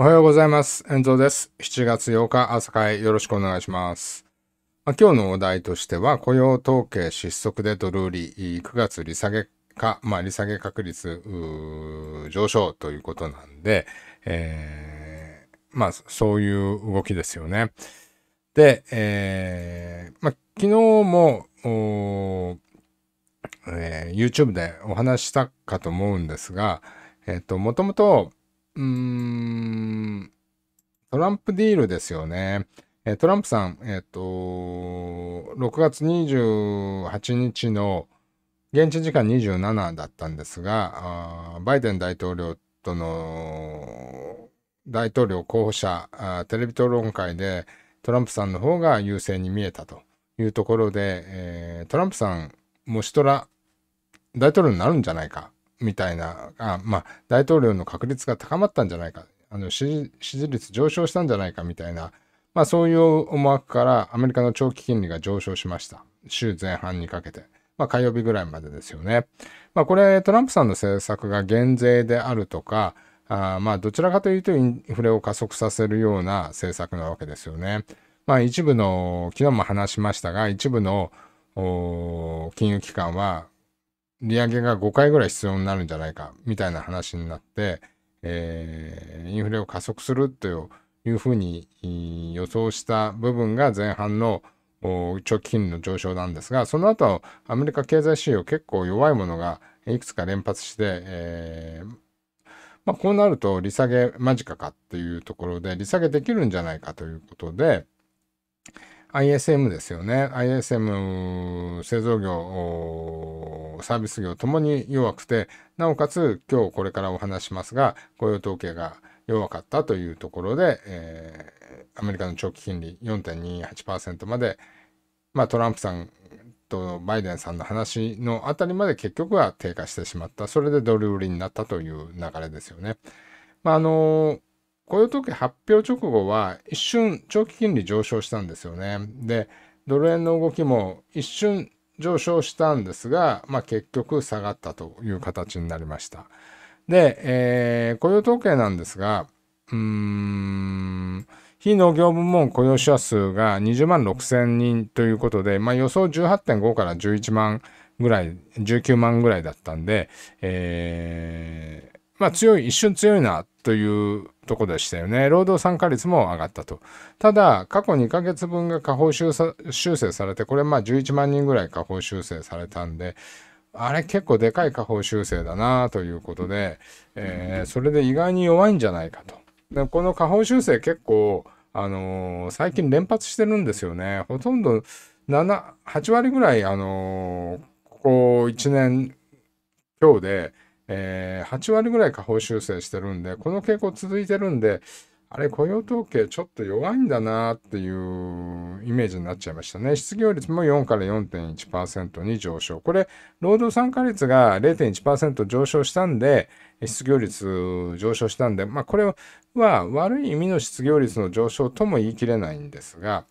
おはようございます。遠藤です。7月8日朝会よろしくお願いします。ま今日のお題としては、雇用統計失速でドル売り、9月利下げか、まあ、利下げ確率上昇ということなんで、えー、まあ、そういう動きですよね。で、えー、まあ、昨日も、えー、YouTube でお話したかと思うんですが、えっ、ー、と、もともと、トランプディールですよね。えトランプさん、えっ、と、6月28日の現地時間27だったんですが、バイデン大統領との大統領候補者テレビ討論会でトランプさんの方が優勢に見えたというところで、えー、トランプさん、もしとら大統領になるんじゃないかみたいな、あまあ、大統領の確率が高まったんじゃないか、あの支持率上昇したんじゃないかみたいな、まあ、そういう思惑からアメリカの長期金利が上昇しました。週前半にかけて。まあ、火曜日ぐらいまでですよね。まあ、これ、トランプさんの政策が減税であるとか、あまあ、どちらかというとインフレを加速させるような政策なわけですよね。まあ、一部の、昨日も話しましたが、一部の金融機関は利上げが5回ぐらい必要になるんじゃないかみたいな話になって、えー、インフレを加速するというふうに予想した部分が前半の長期金利の上昇なんですがその後アメリカ経済指標結構弱いものがいくつか連発して、えーまあ、こうなると利下げ間近かっていうところで利下げできるんじゃないかということで、ISM ですよね。ISM 製造業、サービス業ともに弱くて、なおかつ今日これからお話しますが、雇用統計が弱かったというところで、えー、アメリカの長期金利4.28%まで、まあ、トランプさんとバイデンさんの話のあたりまで結局は低下してしまった。それでドル売りになったという流れですよね。まあ、あのーこういう時発表直後は一瞬長期金利上昇したんですよね。で、ドル円の動きも一瞬上昇したんですが、まあ、結局下がったという形になりました。で、えー、雇用統計なんですが、非農業部門雇用者数が20万6000人ということで、まあ、予想18.5から11万ぐらい、19万ぐらいだったんで、えーまあ強い、一瞬強いなというとこでしたよね。労働参加率も上がったと。ただ、過去2ヶ月分が下方修正されて、これまあ11万人ぐらい下方修正されたんで、あれ結構でかい下方修正だなということで、えー、それで意外に弱いんじゃないかと。でこの下方修正結構、あのー、最近連発してるんですよね。ほとんど7、8割ぐらい、あのー、ここ1年今日で、えー、8割ぐらい下方修正してるんで、この傾向続いてるんで、あれ、雇用統計ちょっと弱いんだなっていうイメージになっちゃいましたね。失業率も4から4.1%に上昇。これ、労働参加率が0.1%上昇したんで、失業率上昇したんで、まあ、これは悪い意味の失業率の上昇とも言い切れないんですが、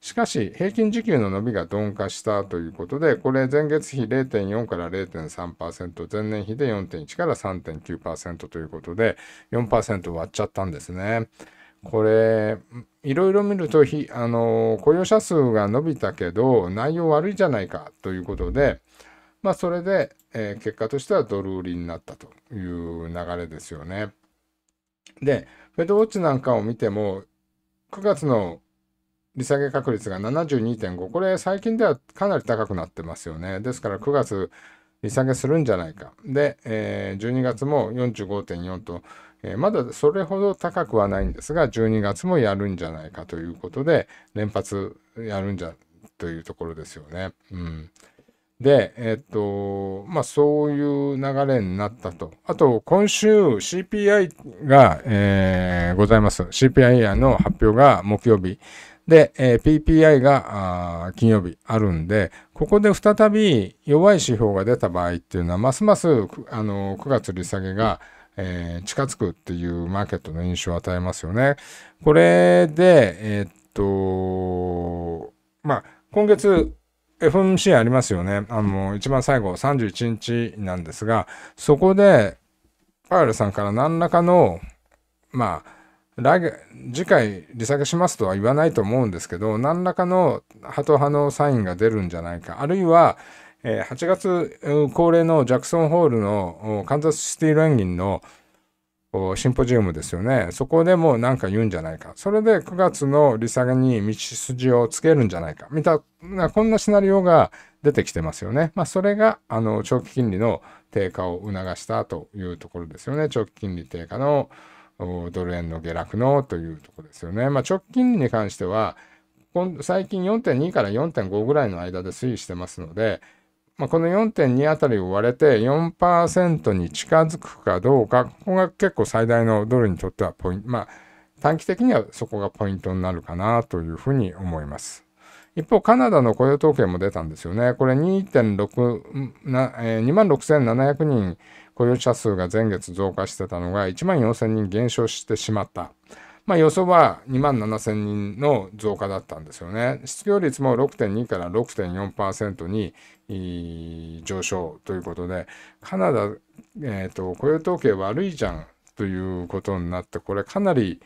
しかし、平均時給の伸びが鈍化したということで、これ前月比0.4から0.3%、前年比で4.1から3.9%ということで、4%割っちゃったんですね。これ、いろいろ見ると、あの、雇用者数が伸びたけど、内容悪いじゃないかということで、まあ、それで、えー、結果としてはドル売りになったという流れですよね。で、フェドウォッチなんかを見ても、9月の利下げ確率が72.5これ最近ではかなり高くなってますよねですから9月利下げするんじゃないかで、えー、12月も45.4と、えー、まだそれほど高くはないんですが12月もやるんじゃないかということで連発やるんじゃというところですよね。うん、で、えっと、まあそういう流れになったと。あと、今週 CPI が、えー、ございます。CPI の発表が木曜日で、えー、PPI が金曜日あるんで、ここで再び弱い指標が出た場合っていうのは、ますますあの9月利下げが、えー、近づくっていうマーケットの印象を与えますよね。これで、えー、っと、まあ、今月、FMC ありますよね。あの、一番最後、31日なんですが、そこで、パウエルさんから何らかの、まあ、来次回利下げしますとは言わないと思うんですけど、何らかのハト派のサインが出るんじゃないか。あるいは、えー、8月恒例のジャクソンホールのカンザスシティ連銀のシンポジウムですよね。そこでも何なんか言うんじゃないか。それで9月の利下げに道筋をつけるんじゃないか。みたいこんなシナリオが出てきてますよね。まあ、それが、あの、長期金利の低下を促したというところですよね。長期金利低下の、ドル円の下落のというところですよね。まあ、直近に関しては、最近4.2から4.5ぐらいの間で推移してますので、まあ、この4.2あたりを割れて4%に近づくかどうか、ここが結構最大のドルにとってはポイント、まあ、短期的にはそこがポイントになるかなというふうに思います。一方、カナダの雇用統計も出たんですよね。これ2.6、えー、6 7 0 0人雇用者数が前月増加してたのが1万4000人減少してしまった。まあ、予想は2万7000人の増加だったんですよね。失業率も6.2から6.4%に上昇ということで、カナダ、えーと雇用統計悪いじゃんということになって、これかなり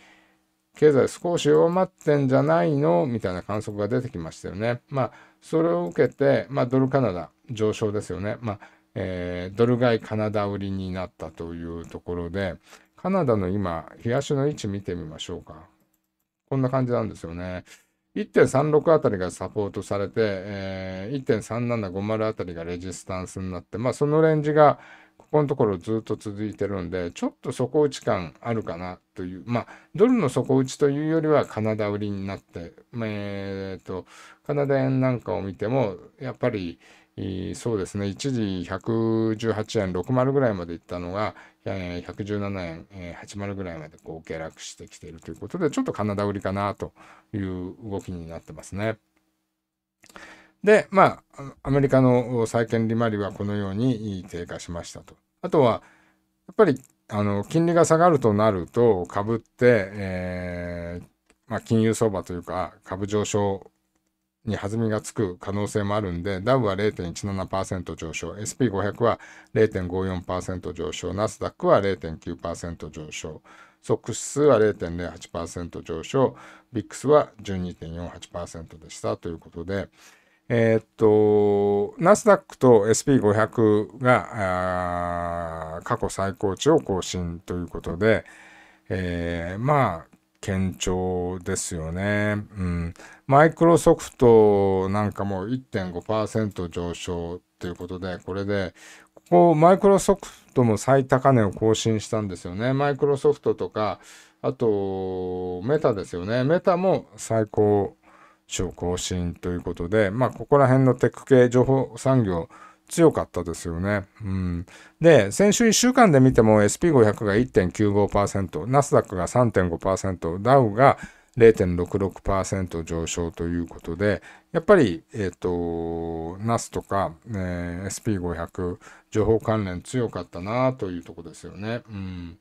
経済少し弱まってんじゃないのみたいな観測が出てきましたよね。まあ、それを受けて、まあ、ドルカナダ上昇ですよね。まあえー、ドル買いカナダ売りになったというところで、カナダの今、東の位置見てみましょうか。こんな感じなんですよね。1.36あたりがサポートされて、えー、1.3750あたりがレジスタンスになって、まあそのレンジがここのところずっと続いてるんで、ちょっと底打ち感あるかなという、まあドルの底打ちというよりはカナダ売りになって、えー、っと、カナダ円なんかを見ても、やっぱり、そうですね、一時118円60ぐらいまでいったのが、117円80ぐらいまでこう下落してきているということで、ちょっとカナダ売りかなという動きになってますね。で、まあ、アメリカの債券利回りはこのように低下しましたと。あとは、やっぱり、あの、金利が下がるとなると、株って、えー、まあ、金融相場というか、株上昇に弾みがつく可能性もあるんで、ダウは0.17%上昇、SP500 は0.54%上昇、ナスダックは0.9%上昇、ソックス数は0.08%上昇、ビックスは12.48%でしたということで、えー、っと、ナスダックと SP500 が過去最高値を更新ということで、えー、まあ、堅調ですよね。うん。マイクロソフトなんかも1.5%上昇っていうことで、これで、ここ、マイクロソフトも最高値を更新したんですよね。マイクロソフトとか、あと、メタですよね。メタも最高値を更新ということで、まあ、ここら辺のテック系情報産業、強かったですよね。うん、で、先週1週間で見ても SP500 が1.95%、ナスダックが3.5%、ダウが0.66%上昇ということで、やっぱり、えっ、ー、と、ナスとか、えー、SP500、情報関連強かったなというとこですよね。うん。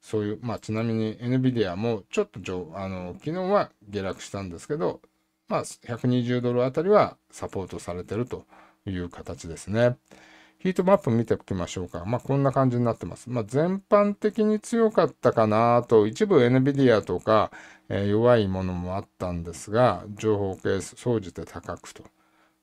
そういう、まあ、ちなみに NVIDIA もちょっとあの、昨日は下落したんですけど、まあ、120ドルあたりはサポートされてると。いう形ですね。ヒートマップ見ておきましょうか。まあ、こんな感じになってます。まあ、全般的に強かったかなと、一部 NVIDIA とか、えー、弱いものもあったんですが、情報ケース、総じて高くと。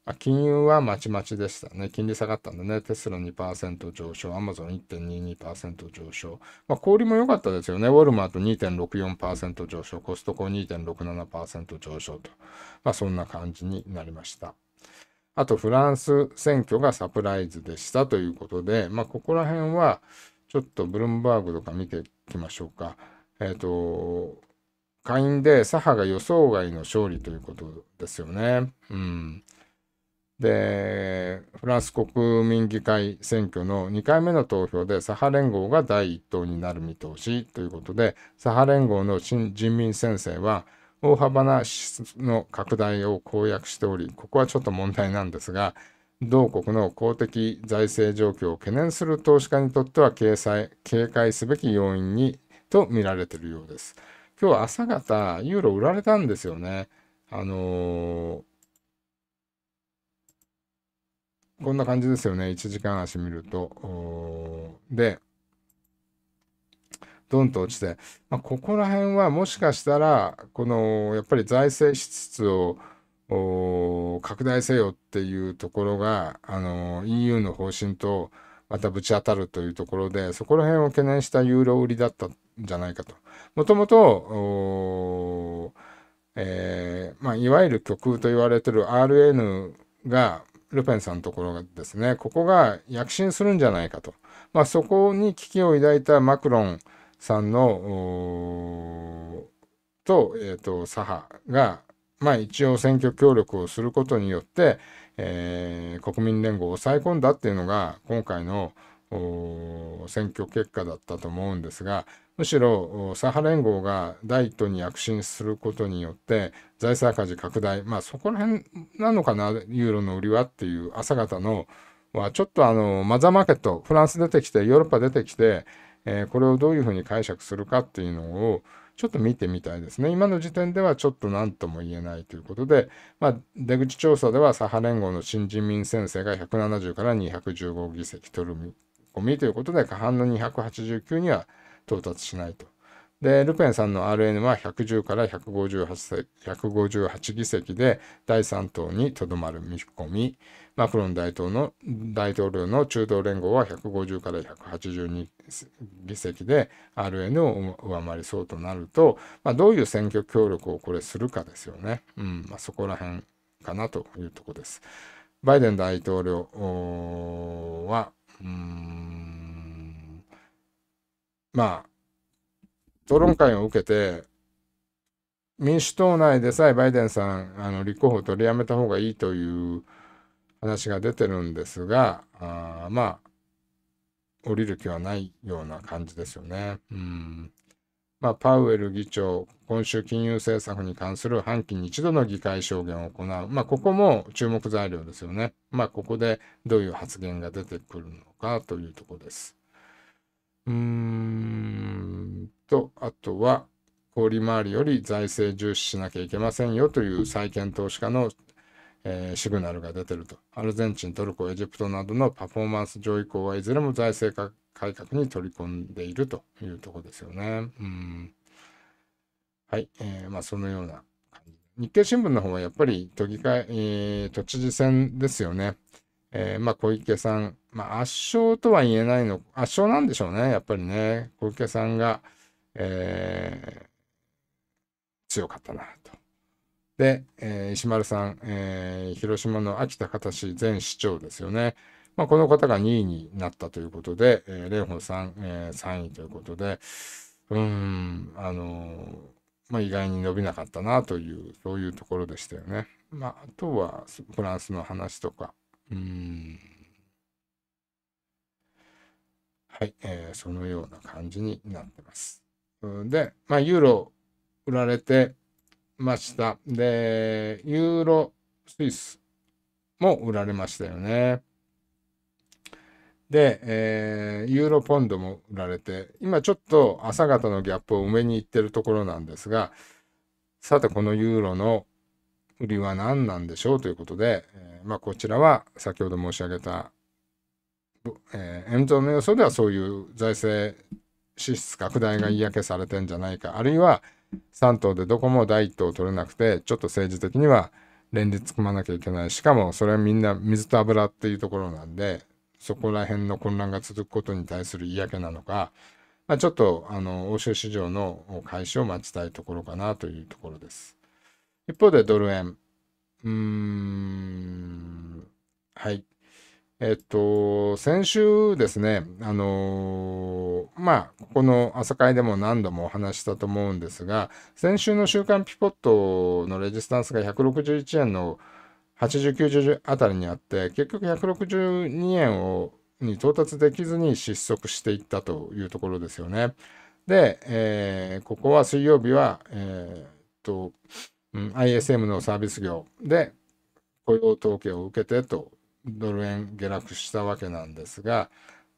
あ金融はまちまちでしたね。金利下がったんでね。テスラ2%上昇、アマゾン1.22%上昇。まあ、小売も良かったですよね。ウォルマート2.64%上昇、コストコ2.67%上昇と。まあ、そんな感じになりました。あとフランス選挙がサプライズでしたということで、まあ、ここら辺はちょっとブルームバーグとか見ていきましょうか。えっ、ー、と、下院で左派が予想外の勝利ということですよね。うん。で、フランス国民議会選挙の2回目の投票で左派連合が第1党になる見通しということで、左派連合の新人民先生は、大幅な支出の拡大を公約しており、ここはちょっと問題なんですが、同国の公的財政状況を懸念する投資家にとっては警戒警戒すべき要因にと見られているようです。今日朝方、ユーロ売られたんですよね。あのー、こんな感じですよね。1時間足見ると。で、どんと落ちて、まあ、ここら辺はもしかしたら、このやっぱり財政支出を拡大せよっていうところが、あの EU の方針とまたぶち当たるというところで、そこら辺を懸念したユーロ売りだったんじゃないかと。もともと、えーまあ、いわゆる極右と言われてる RN が、ルペンさんのところがですね、ここが躍進するんじゃないかと。まあ、そこに危機を抱いたマクロン、さんのと,、えーと、左派が、まあ、一応選挙協力をすることによって、えー、国民連合を抑え込んだっていうのが今回の選挙結果だったと思うんですがむしろ左派連合が第一党に躍進することによって財政赤字拡大まあそこら辺なのかなユーロの売りはっていう朝方のはちょっとあのマザーマーケットフランス出てきてヨーロッパ出てきてえー、これをどういうふうに解釈するかっていうのをちょっと見てみたいですね。今の時点ではちょっと何とも言えないということで、まあ、出口調査では左派連合の新人民先生が170から215議席取る見込みということで、過半の289には到達しないと。で、ルペンさんの RN は110から 158, 議席で第3党にとどまる見込み、マクロン大統の大統領の中道連合は150から182議席で RN を上回りそうとなると、まあ、どういう選挙協力をこれするかですよね。うん、まあ、そこら辺かなというところです。バイデン大統領は、うん、まあ、討論会を受けて、民主党内でさえバイデンさん、あの立候補を取りやめた方がいいという話が出てるんですが、あまあ、降りる気はないような感じですよね。うんまあ、パウエル議長、今週金融政策に関する半期に一度の議会証言を行う。まあ、ここも注目材料ですよね。まあ、ここでどういう発言が出てくるのかというところです。うーんと、あとは、小売回りより財政重視しなきゃいけませんよという債券投資家の、えー、シグナルが出てると。アルゼンチン、トルコ、エジプトなどのパフォーマンス上位校はいずれも財政改革に取り込んでいるというとこですよね。うん。はい。えー、まあ、そのような感じ。日経新聞の方はやっぱり都議会、えー、都知事選ですよね。えー、まあ、小池さん、まあ、圧勝とは言えないの、圧勝なんでしょうね、やっぱりね、小池さんが、えー、強かったなと。で、えー、石丸さん、えー、広島の秋田市前市長ですよね。まあ、この方が2位になったということで、えー、蓮舫さん、えー、3位ということで、うーん、あのー、まあ、意外に伸びなかったなという、そういうところでしたよね。まあ、あとはフランスの話とか、うん。はい、えー、そのような感じになってます。で、まあ、ユーロ売られてました。で、ユーロスイスも売られましたよね。で、えー、ユーロポンドも売られて、今ちょっと朝方のギャップを埋めに行ってるところなんですが、さてこのユーロの売りは何なんでしょうということで、えー、まあこちらは先ほど申し上げたえー、現の予想ではそういう財政支出拡大が嫌気されてんじゃないか、あるいは3党でどこも第1党取れなくて、ちょっと政治的には連立組まなきゃいけない。しかもそれはみんな水と油っていうところなんで、そこら辺の混乱が続くことに対する嫌気なのか、まあ、ちょっとあの欧州市場の開始を待ちたいところかなというところです。一方でドル円。うーん。はい。えっと、先週ですね、あのー、まあ、この朝会でも何度もお話したと思うんですが、先週の週刊ピポットのレジスタンスが161円の80、90あたりにあって、結局162円をに到達できずに失速していったというところですよね。で、えー、ここは水曜日は、えー、っと、うん、ISM のサービス業で雇用統計を受けてとドル円下落したわけなんですが、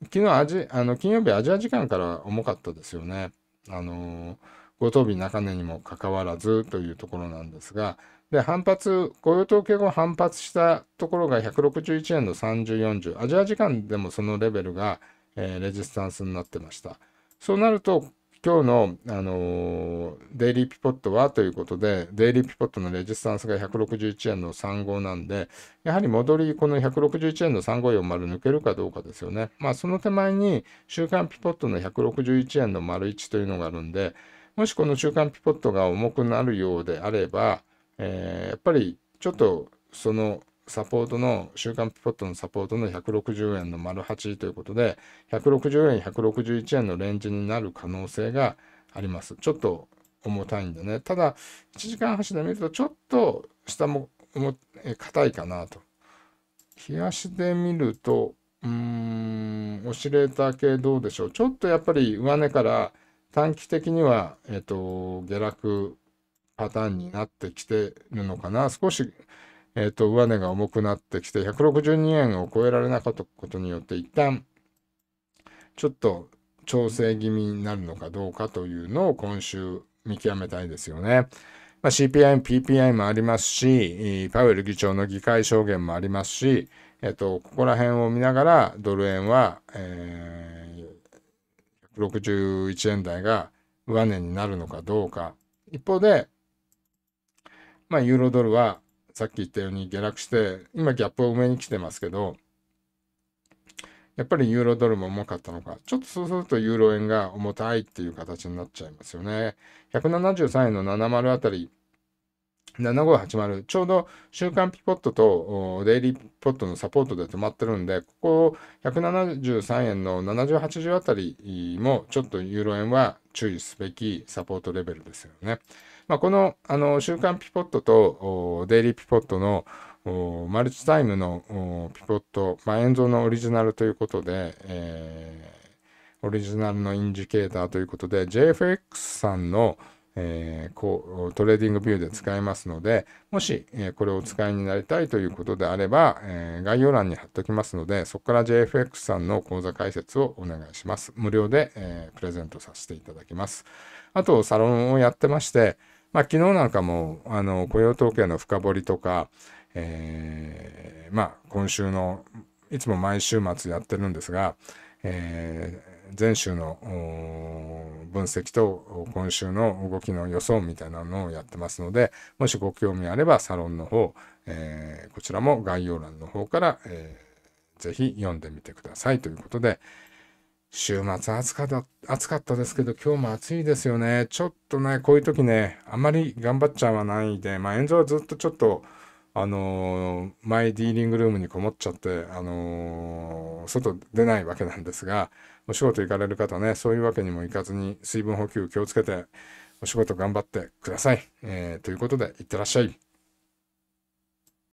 昨日アジ、あの、金曜日アジア時間から重かったですよね。あの、ご当日中値にもかかわらずというところなんですが、で、反発、雇用統計後反発したところが161円の30、40、アジア時間でもそのレベルが、えー、レジスタンスになってました。そうなると、今日の、あのー、デイリーピポットはということで、デイリーピポットのレジスタンスが161円の35なんで、やはり戻り、この161円の3540抜けるかどうかですよね。まあ、その手前に、週刊ピポットの161円の丸1というのがあるんで、もしこの週刊ピポットが重くなるようであれば、えー、やっぱりちょっとそのサポートの、週刊ピポットのサポートの160円の丸8ということで、160円、161円のレンジになる可能性があります。ちょっと重たいんでね。ただ、1時間足で見ると、ちょっと下も硬いかなと。冷やしで見ると、うーん、オシレーター系どうでしょう。ちょっとやっぱり上値から短期的には、えっ、と、下落パターンになってきてるのかな。少し、えー、と上値が重くなってきて162円を超えられなかったことによって一旦ちょっと調整気味になるのかどうかというのを今週見極めたいですよね。まあ、CPI、PPI もありますし、パウエル議長の議会証言もありますし、えっと、ここら辺を見ながらドル円は、えー、161円台が上値になるのかどうか。一方で、まあ、ユーロドルはさっき言ったように下落して、今ギャップを上に来てますけど、やっぱりユーロドルも重かったのか、ちょっとそうするとユーロ円が重たいっていう形になっちゃいますよね。173円の70あたり、7580ちょうど週間ピポットとデイリーポットのサポートで止まってるんでここ173円の7080あたりもちょっとユーロ円は注意すべきサポートレベルですよね。まあ、この、あの、週刊ピポットとデイリーピポットのマルチタイムのピポット、まあ、演奏のオリジナルということで、えー、オリジナルのインジケーターということで、JFX さんの、えー、こうトレーディングビューで使えますので、もし、えー、これをお使いになりたいということであれば、えー、概要欄に貼っておきますので、そこから JFX さんの講座解説をお願いします。無料で、えプレゼントさせていただきます。あと、サロンをやってまして、まあ、昨日なんかもあの雇用統計の深掘りとか、えー、まあ、今週のいつも毎週末やってるんですが、えー、前週の分析と今週の動きの予想みたいなのをやってますのでもしご興味あればサロンの方、えー、こちらも概要欄の方から、えー、ぜひ読んでみてくださいということで、週末暑かった暑かったですけど、今日も暑いですよね。ちょっとね、こういう時ね、あんまり頑張っちゃわないで、まあ、炎上はずっとちょっと、あのー、マイディーリングルームにこもっちゃって、あのー、外出ないわけなんですが、お仕事行かれる方ね、そういうわけにもいかずに、水分補給気をつけて、お仕事頑張ってください。えー、ということで、いってらっしゃい。